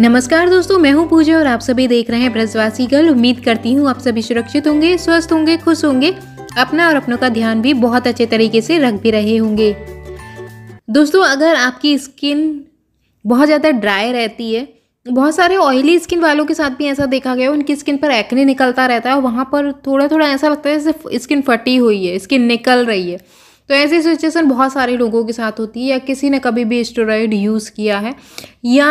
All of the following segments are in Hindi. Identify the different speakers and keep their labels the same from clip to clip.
Speaker 1: नमस्कार दोस्तों मैं हूं पूजा और आप सभी देख रहे हैं ब्रजवासी गर्ल उम्मीद करती हूं आप सभी सुरक्षित होंगे स्वस्थ होंगे खुश होंगे अपना और अपनों का ध्यान भी बहुत अच्छे तरीके से रख भी रहे होंगे दोस्तों अगर आपकी स्किन बहुत ज़्यादा ड्राई रहती है बहुत सारे ऑयली स्किन वालों के साथ भी ऐसा देखा गया उनकी स्किन पर एक्ने निकलता रहता है और वहाँ पर थोड़ा थोड़ा ऐसा लगता है जैसे स्किन फटी हुई है स्किन निकल रही है तो ऐसी सिचुएशन बहुत सारे लोगों के साथ होती है या किसी ने कभी भी स्टोराइड यूज़ किया है या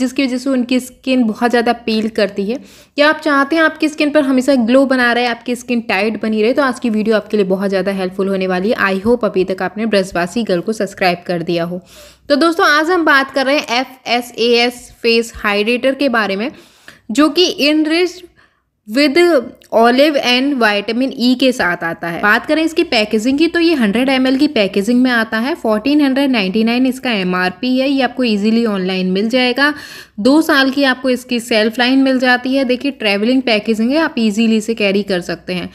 Speaker 1: जिसकी वजह से उनकी स्किन बहुत ज़्यादा पील करती है या आप चाहते हैं आपकी स्किन पर हमेशा ग्लो बना रहे आपकी स्किन टाइट बनी रहे तो आज की वीडियो आपके लिए बहुत ज़्यादा हेल्पफुल होने वाली है आई होप अभी तक आपने ब्रजवासी गर्ल को सब्सक्राइब कर दिया हो तो दोस्तों आज हम बात कर रहे हैं F S A S face hydrator के बारे में जो कि enrich with olive and vitamin E के साथ आता है बात करें इसकी पैकेजिंग की तो ये 100 एम की पैकेजिंग में आता है 1499 इसका एम है ये आपको इजीली ऑनलाइन मिल जाएगा दो साल की आपको इसकी सेल्फ लाइन मिल जाती है देखिए ट्रैवलिंग पैकेजिंग है आप इजीली इसे कैरी कर सकते हैं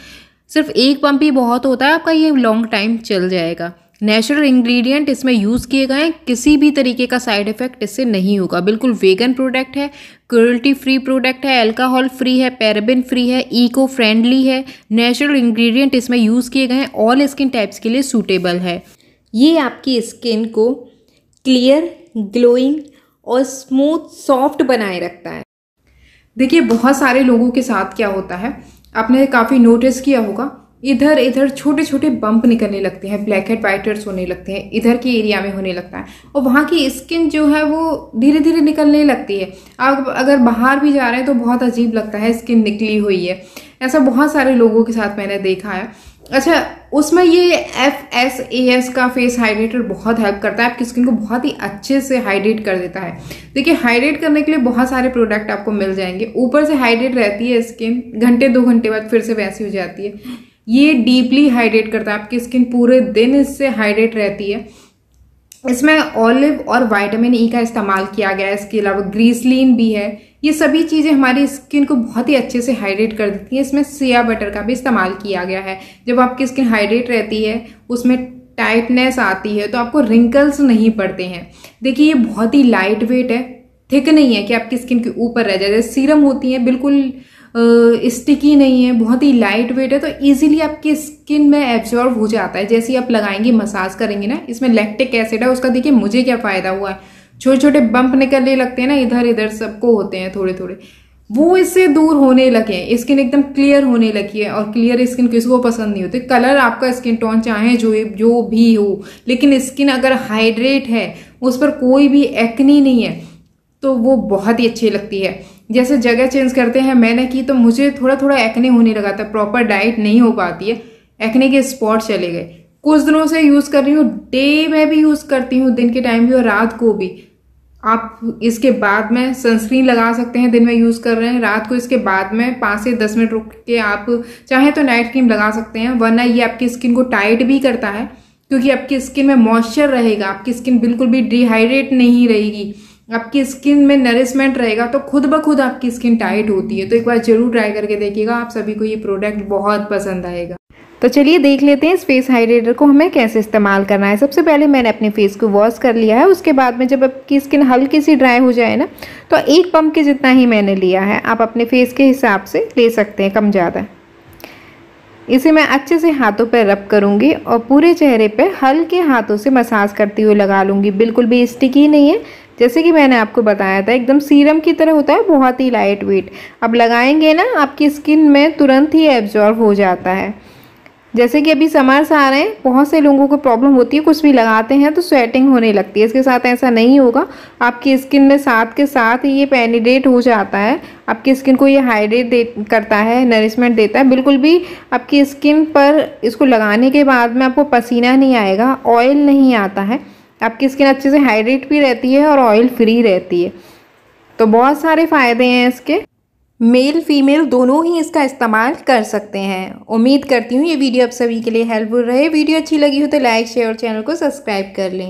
Speaker 1: सिर्फ एक पंप ही बहुत होता है आपका ये लॉन्ग टाइम चल जाएगा नेचुरल इंग्रेडिएंट इसमें यूज़ किए गए हैं किसी भी तरीके का साइड इफेक्ट इससे नहीं होगा बिल्कुल वेगन प्रोडक्ट है क्रूल्टी फ्री प्रोडक्ट है अल्कोहल फ्री है पैराबिन फ्री है इको फ्रेंडली है नेचुरल इंग्रेडिएंट इसमें यूज़ किए गए हैं ऑल स्किन टाइप्स के लिए सूटेबल है ये आपकी स्किन को क्लियर ग्लोइंग और स्मूथ सॉफ्ट बनाए रखता है देखिए बहुत सारे लोगों के साथ क्या होता है आपने काफ़ी नोटिस किया होगा इधर इधर छोटे छोटे बम्प निकलने लगते हैं ब्लैक हेड वाइटर्स होने लगते हैं इधर के एरिया में होने लगता है और वहाँ की स्किन जो है वो धीरे धीरे निकलने लगती है अब अगर बाहर भी जा रहे हैं तो बहुत अजीब लगता है स्किन निकली हुई है ऐसा बहुत सारे लोगों के साथ मैंने देखा है अच्छा उसमें ये एफ एस ए एस का फेस हाइड्रेटर बहुत हेल्प करता है आपकी स्किन को बहुत ही अच्छे से हाइड्रेट कर देता है देखिए हाइड्रेट करने के लिए बहुत सारे प्रोडक्ट आपको मिल जाएंगे ऊपर से हाइड्रेट रहती है स्किन घंटे दो घंटे बाद फिर से वैसी हो जाती है ये डीपली हाइड्रेट करता है आपकी स्किन पूरे दिन इससे हाइड्रेट रहती है इसमें ऑलिव और वाइटामिन ई e का इस्तेमाल किया गया है इसके अलावा ग्रीसलिन भी है ये सभी चीज़ें हमारी स्किन को बहुत ही अच्छे से हाइड्रेट कर देती हैं इसमें सिया बटर का भी इस्तेमाल किया गया है जब आपकी स्किन हाइड्रेट रहती है उसमें टाइटनेस आती है तो आपको रिंकल्स नहीं पड़ते हैं देखिए ये बहुत ही लाइट वेट है थिक नहीं है कि आपकी स्किन के ऊपर रह जाए जैसे सीरम होती हैं बिल्कुल स्टिकी नहीं है बहुत ही लाइट वेट है तो इजीली आपकी स्किन में एब्जॉर्व हो जाता है जैसे ही आप लगाएंगे मसाज करेंगे ना इसमें लैक्टिक एसिड है उसका देखिए मुझे क्या फ़ायदा हुआ है छोटे छोटे बम्प निकलने लगते हैं ना इधर इधर सबको होते हैं थोड़े थोड़े वो इससे दूर होने लगे हैं स्किन एकदम क्लियर होने लगी है और क्लियर स्किन किसी को पसंद नहीं होती कलर आपका स्किन टोन चाहे जो जो भी हो लेकिन स्किन अगर हाइड्रेट है उस पर कोई भी एक्नी नहीं है तो वो बहुत ही अच्छी लगती है जैसे जगह चेंज करते हैं मैंने की तो मुझे थोड़ा थोड़ा एक्ने होने लगा था प्रॉपर डाइट नहीं हो पाती है एक्ने के स्पॉट चले गए कुछ दिनों से यूज़ कर रही हूँ डे में भी यूज़ करती हूँ दिन के टाइम भी और रात को भी आप इसके बाद में सनस्क्रीन लगा सकते हैं दिन में यूज़ कर रहे हैं रात को इसके बाद में पाँच से दस मिनट रुक के आप चाहे तो नाइट क्रीम लगा सकते हैं वरना ये आपकी स्किन को टाइट भी करता है क्योंकि आपकी स्किन में मॉइस्चर रहेगा आपकी स्किन बिल्कुल भी डिहाइड्रेट नहीं रहेगी आपकी स्किन में नरिशमेंट रहेगा तो खुद ब खुद आपकी स्किन टाइट होती है तो एक बार ज़रूर ट्राई करके देखिएगा आप सभी को ये प्रोडक्ट बहुत पसंद आएगा तो चलिए देख लेते हैं इस फेस हाइड्रेटर को हमें कैसे इस्तेमाल करना है सबसे पहले मैंने अपने फेस को वॉश कर लिया है उसके बाद में जब आपकी स्किन हल्की सी ड्राई हो जाए ना तो एक पंप के जितना ही मैंने लिया है आप अपने फेस के हिसाब से ले सकते हैं कम ज़्यादा इसे मैं अच्छे से हाथों पर रब करूँगी और पूरे चेहरे पर हल्के हाथों से मसाज करती हुई लगा लूँगी बिल्कुल भी स्टिकी नहीं है जैसे कि मैंने आपको बताया था एकदम सीरम की तरह होता है बहुत ही लाइट वेट अब लगाएंगे ना आपकी स्किन में तुरंत ही एब्जॉर्व हो जाता है जैसे कि अभी समर्स आ रहे हैं बहुत से लोगों को प्रॉब्लम होती है कुछ भी लगाते हैं तो स्वेटिंग होने लगती है इसके साथ ऐसा नहीं होगा आपकी स्किन में साथ के साथ ये पेनिडेट हो जाता है आपकी स्किन को ये हाइड्रेट दे करता है नरिशमेंट देता है बिल्कुल भी आपकी स्किन पर इसको लगाने के बाद में आपको पसीना नहीं आएगा ऑयल नहीं आता है आपकी स्किन अच्छे से हाइड्रेट भी रहती है और ऑयल फ्री रहती है तो बहुत सारे फ़ायदे हैं इसके मेल फीमेल दोनों ही इसका इस्तेमाल कर सकते हैं उम्मीद करती हूँ ये वीडियो आप सभी के लिए हेल्पफुल रहे वीडियो अच्छी लगी हो तो लाइक शेयर और चैनल को सब्सक्राइब कर लें